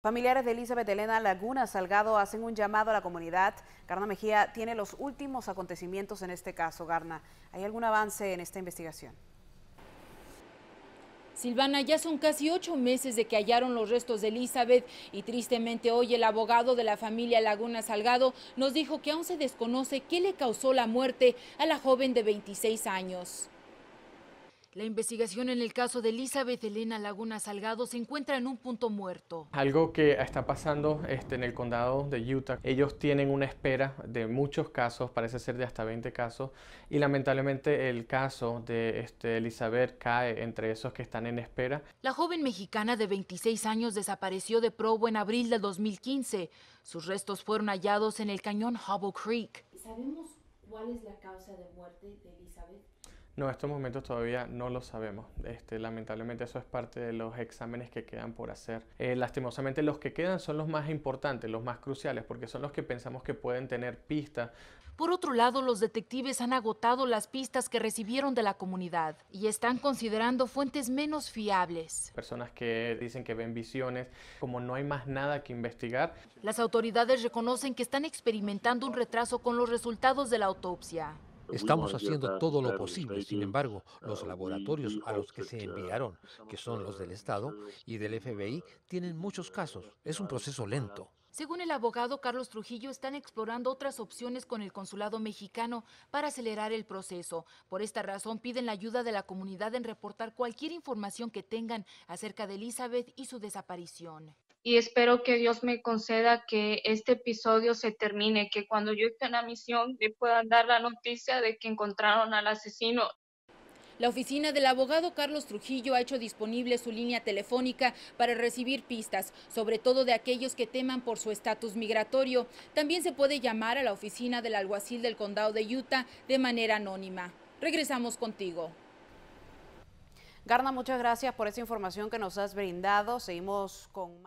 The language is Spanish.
Familiares de Elizabeth Elena Laguna Salgado hacen un llamado a la comunidad. Garna Mejía tiene los últimos acontecimientos en este caso. Garna, ¿hay algún avance en esta investigación? Silvana, ya son casi ocho meses de que hallaron los restos de Elizabeth y tristemente hoy el abogado de la familia Laguna Salgado nos dijo que aún se desconoce qué le causó la muerte a la joven de 26 años. La investigación en el caso de Elizabeth Elena Laguna Salgado se encuentra en un punto muerto. Algo que está pasando este, en el condado de Utah, ellos tienen una espera de muchos casos, parece ser de hasta 20 casos, y lamentablemente el caso de este, Elizabeth cae entre esos que están en espera. La joven mexicana de 26 años desapareció de Provo en abril de 2015. Sus restos fueron hallados en el cañón Hubble Creek. ¿Sabemos cuál es la causa de muerte de Elizabeth? No, en estos momentos todavía no lo sabemos. Este, lamentablemente eso es parte de los exámenes que quedan por hacer. Eh, lastimosamente los que quedan son los más importantes, los más cruciales, porque son los que pensamos que pueden tener pista. Por otro lado, los detectives han agotado las pistas que recibieron de la comunidad y están considerando fuentes menos fiables. Personas que dicen que ven visiones, como no hay más nada que investigar. Las autoridades reconocen que están experimentando un retraso con los resultados de la autopsia. Estamos haciendo todo lo posible. Sin embargo, los laboratorios a los que se enviaron, que son los del Estado y del FBI, tienen muchos casos. Es un proceso lento. Según el abogado Carlos Trujillo, están explorando otras opciones con el consulado mexicano para acelerar el proceso. Por esta razón, piden la ayuda de la comunidad en reportar cualquier información que tengan acerca de Elizabeth y su desaparición y espero que Dios me conceda que este episodio se termine, que cuando yo esté en la misión me puedan dar la noticia de que encontraron al asesino. La oficina del abogado Carlos Trujillo ha hecho disponible su línea telefónica para recibir pistas, sobre todo de aquellos que teman por su estatus migratorio. También se puede llamar a la oficina del alguacil del condado de Utah de manera anónima. Regresamos contigo. Garna, muchas gracias por esa información que nos has brindado. Seguimos con más.